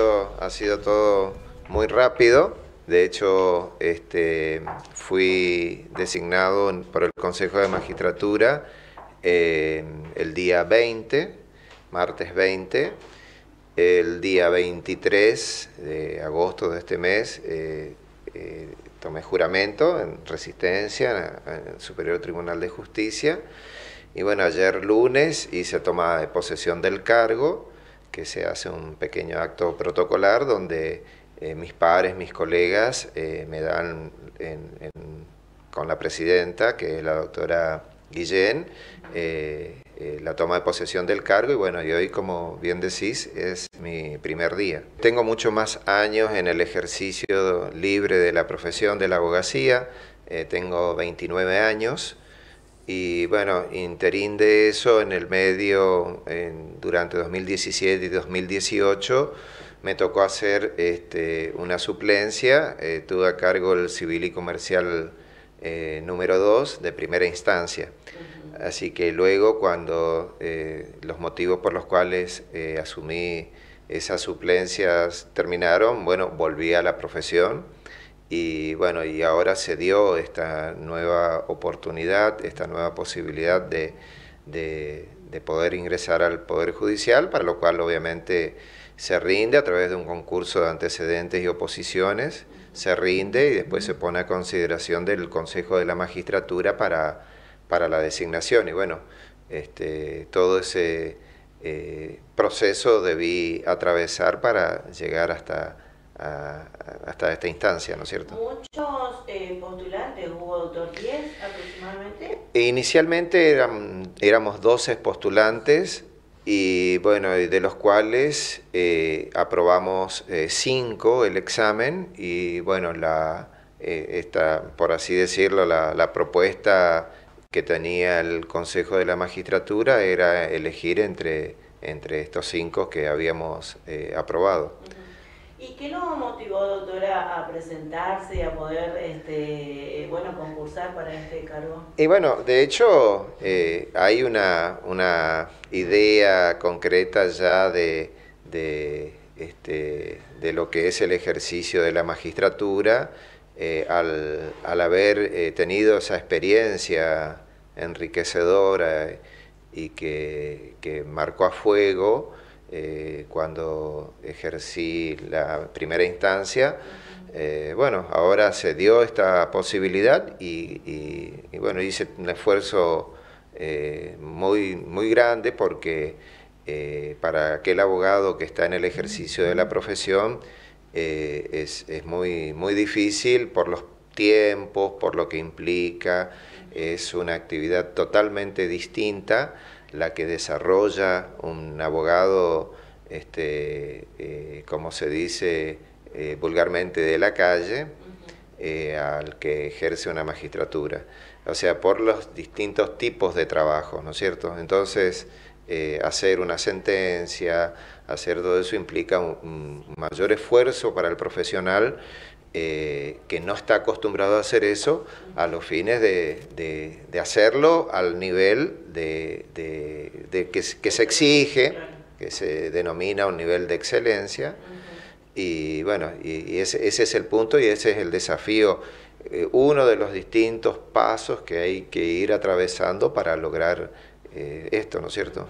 ha sido todo muy rápido. De hecho, este, fui designado por el Consejo de Magistratura eh, el día 20, martes 20. El día 23 de agosto de este mes eh, eh, tomé juramento en resistencia en el Superior Tribunal de Justicia. Y bueno, ayer lunes hice toma de posesión del cargo que se hace un pequeño acto protocolar donde eh, mis padres mis colegas eh, me dan con la presidenta, que es la doctora Guillén, eh, la toma de posesión del cargo y bueno, y hoy como bien decís es mi primer día. Tengo mucho más años en el ejercicio libre de la profesión de la abogacía, tengo 29 años. Y bueno, interín de eso, en el medio, durante 2017 y 2018, me tocó hacer este, una suplencia. Eh, tuve a cargo el civil y comercial eh, número 2 de primera instancia. Así que luego, cuando eh, los motivos por los cuales eh, asumí esas suplencias terminaron, bueno, volví a la profesión y bueno, y ahora se dio esta nueva oportunidad, esta nueva posibilidad de, poder ingresar al Poder Judicial, para lo cual obviamente se rinde a través de un concurso de antecedentes y oposiciones, se rinde y después se pone a consideración del Consejo de la Magistratura para, para la designación. Y bueno, este, todo ese eh, proceso debí atravesar para llegar hasta hasta esta instancia, ¿no es cierto? ¿Muchos eh, postulantes hubo, doctor? ¿10 aproximadamente? Inicialmente eran, éramos 12 postulantes y bueno, de los cuales eh, aprobamos 5 eh, el examen y bueno, la, esta, por así decirlo, la, propuesta que tenía el Consejo de la Magistratura era elegir entre, entre estos cinco que habíamos aprobado motivó, doctora, a presentarse y a poder este, eh, concursar para este cargo? Y bueno, de hecho, eh, hay una, idea concreta ya este, de, lo que es el ejercicio de la magistratura. Eh, al, haber tenido esa experiencia enriquecedora y que marcó a fuego, eh, cuando ejercí la primera instancia. Eh, bueno, ahora se dio esta posibilidad y, bueno, hice un esfuerzo eh, muy, muy grande porque para aquel abogado que está en el ejercicio de la profesión es, muy, muy difícil por los tiempos, por lo que implica. Es una actividad totalmente distinta la que desarrolla un abogado, este, eh, como se dice eh, vulgarmente, de la calle, eh, al que ejerce una magistratura. O sea, por los distintos tipos de trabajo, ¿no es cierto? Entonces, hacer una sentencia, hacer todo eso implica un, mayor esfuerzo para el profesional eh, que no está acostumbrado a hacer eso a los fines de, de, hacerlo al nivel de, de que, se exige, que se denomina un nivel de excelencia. Y bueno, y, ese, es el punto y ese es el desafío, eh, uno de los distintos pasos que hay que ir atravesando para lograr eh, esto, ¿no es cierto?